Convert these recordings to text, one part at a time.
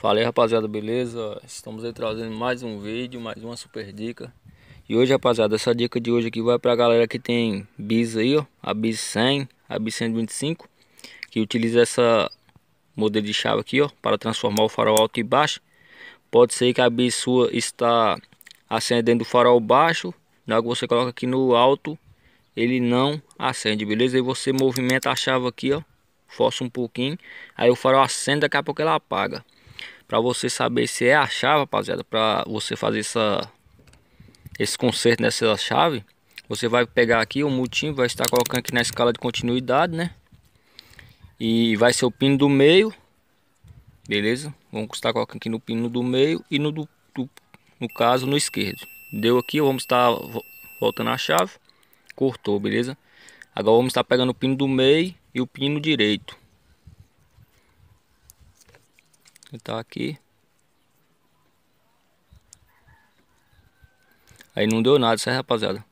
Falei rapaziada, beleza? Estamos aí trazendo mais um vídeo, mais uma super dica E hoje rapaziada, essa dica de hoje aqui vai pra galera que tem bis aí, ó A bis 100, a bis 125 Que utiliza essa modelo de chave aqui, ó Para transformar o farol alto e baixo Pode ser que a bis sua está acendendo o farol baixo Na hora que você coloca aqui no alto Ele não acende, beleza? E você movimenta a chave aqui, ó Força um pouquinho Aí o farol acende, daqui a pouco ela apaga para você saber se é a chave, rapaziada, para você fazer essa esse conserto nessa chave, você vai pegar aqui o multinho, vai estar colocando aqui na escala de continuidade, né? E vai ser o pino do meio, beleza? Vamos estar colocando aqui no pino do meio e no do, do no caso no esquerdo. Deu aqui, vamos estar voltando a chave, cortou, beleza? Agora vamos estar pegando o pino do meio e o pino direito. está aqui. Aí não deu nada, certo rapaziada?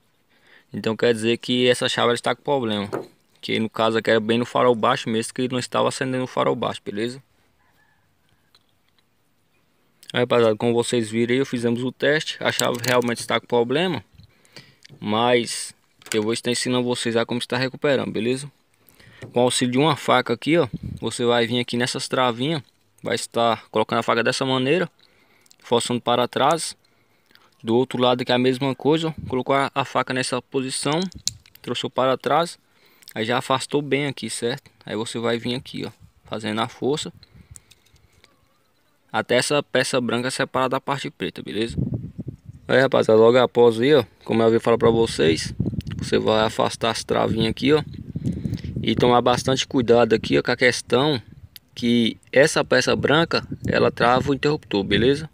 Então quer dizer que essa chave está com problema. Que no caso aqui era bem no farol baixo mesmo, que não estava acendendo o farol baixo, beleza? Aí rapaziada, como vocês viram aí, fizemos o teste. A chave realmente está com problema. Mas eu vou estar ensinando vocês a como está recuperando, beleza? Com o auxílio de uma faca aqui, ó. Você vai vir aqui nessas travinhas vai estar colocando a faca dessa maneira, forçando para trás. Do outro lado que é a mesma coisa, colocou a faca nessa posição, trouxe para trás, aí já afastou bem aqui, certo? Aí você vai vir aqui, ó, fazendo a força. Até essa peça branca separar da parte preta, beleza? Aí, rapaziada, logo após aí, ó, como eu havia falado para vocês, você vai afastar as travinhas aqui, ó. E tomar bastante cuidado aqui, ó, com a questão que essa peça branca ela trava o interruptor, beleza?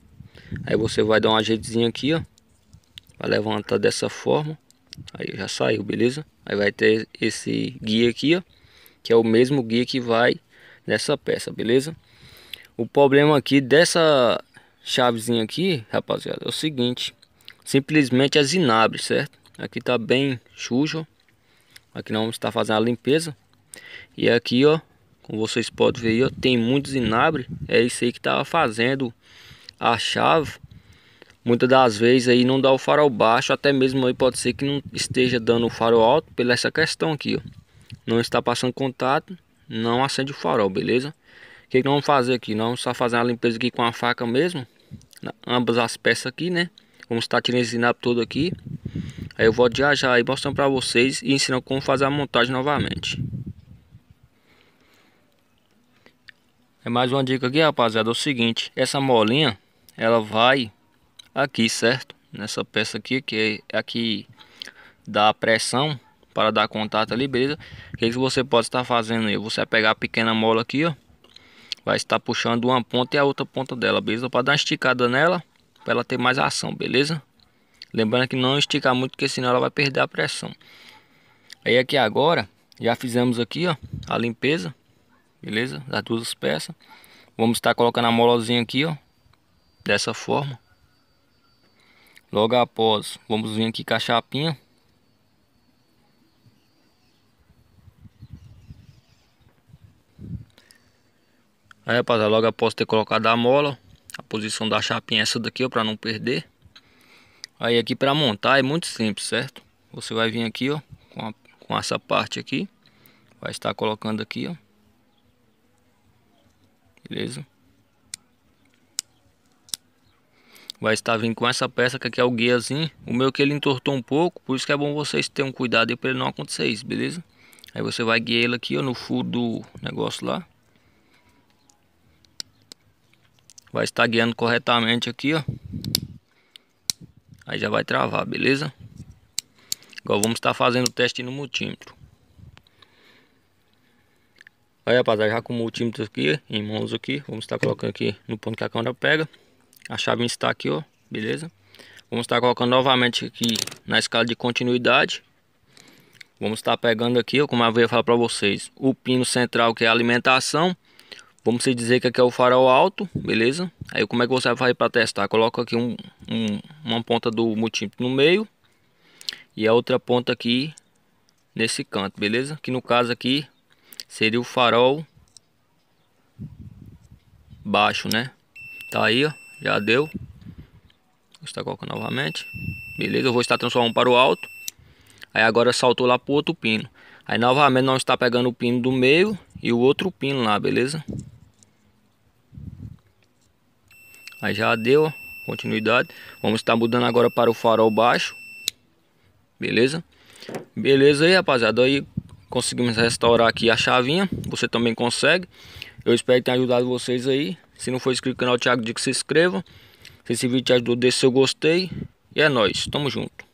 Aí você vai dar um ajeitezinho aqui, ó. Vai levantar dessa forma. Aí já saiu, beleza? Aí vai ter esse guia aqui, ó. Que é o mesmo guia que vai nessa peça, beleza? O problema aqui dessa chavezinha aqui, rapaziada, é o seguinte. Simplesmente as inabres, certo? Aqui tá bem sujo. Aqui não está fazendo a limpeza. E aqui, ó, como vocês podem ver aí, ó, tem muitos inabre. É isso aí que tava fazendo a chave. Muitas das vezes aí não dá o farol baixo, até mesmo aí pode ser que não esteja dando o farol alto pela essa questão aqui, ó. Não está passando contato, não acende o farol, beleza? O que, que nós vamos fazer aqui? Nós vamos só fazer uma limpeza aqui com a faca mesmo. Na, ambas as peças aqui, né? Vamos estar tirando esse zinabre todo aqui. Aí eu vou já já aí mostrando para vocês e ensinando como fazer a montagem novamente. É mais uma dica aqui, rapaziada, é o seguinte, essa molinha, ela vai aqui, certo? Nessa peça aqui, que é aqui dá pressão para dar contato ali, beleza? O que, que você pode estar fazendo aí? Você vai pegar a pequena mola aqui, ó. Vai estar puxando uma ponta e a outra ponta dela, beleza? Para dar uma esticada nela, para ela ter mais ação, beleza? Lembrando que não esticar muito, porque senão ela vai perder a pressão. Aí aqui agora, já fizemos aqui, ó, a limpeza beleza? Das duas peças. Vamos estar colocando a molozinha aqui, ó. Dessa forma. Logo após, vamos vir aqui com a chapinha. Aí, rapaziada, logo após ter colocado a mola, a posição da chapinha é essa daqui, ó, pra não perder. Aí aqui pra montar é muito simples, certo? Você vai vir aqui, ó, com, a, com essa parte aqui. Vai estar colocando aqui, ó. Beleza? Vai estar vindo com essa peça que aqui é o guiazinho. O meu que ele entortou um pouco, por isso que é bom vocês terem um cuidado aí para ele não acontecer isso, beleza? Aí você vai guiar ele aqui ó, no furo do negócio lá. Vai estar guiando corretamente aqui, ó. Aí já vai travar, beleza? Agora vamos estar fazendo o teste no multímetro. Aí rapaziada, já com o multímetro aqui, em mãos aqui. Vamos estar colocando aqui no ponto que a câmera pega. A chave está aqui, ó, beleza? Vamos estar colocando novamente aqui na escala de continuidade. Vamos estar pegando aqui, ó, como eu havia falado para vocês, o pino central que é a alimentação. Vamos dizer que aqui é o farol alto, beleza? Aí como é que você vai para testar? Coloca aqui um, um, uma ponta do multímetro no meio e a outra ponta aqui nesse canto, beleza? Que no caso aqui seria o farol baixo, né? Tá aí, ó, já deu. Vou estar colocando novamente. Beleza, eu vou estar transformando para o alto. Aí agora saltou lá para o outro pino. Aí novamente nós está pegando o pino do meio e o outro pino lá, beleza? Aí já deu, ó, continuidade. Vamos estar mudando agora para o farol baixo. Beleza? Beleza aí, rapaziada. Aí conseguimos restaurar aqui a chavinha, você também consegue. Eu espero que tenha ajudado vocês aí. Se não for inscrito no canal Thiago Dica, se inscreva. Se esse vídeo te ajudou, deixe seu gostei. E é nóis, tamo junto.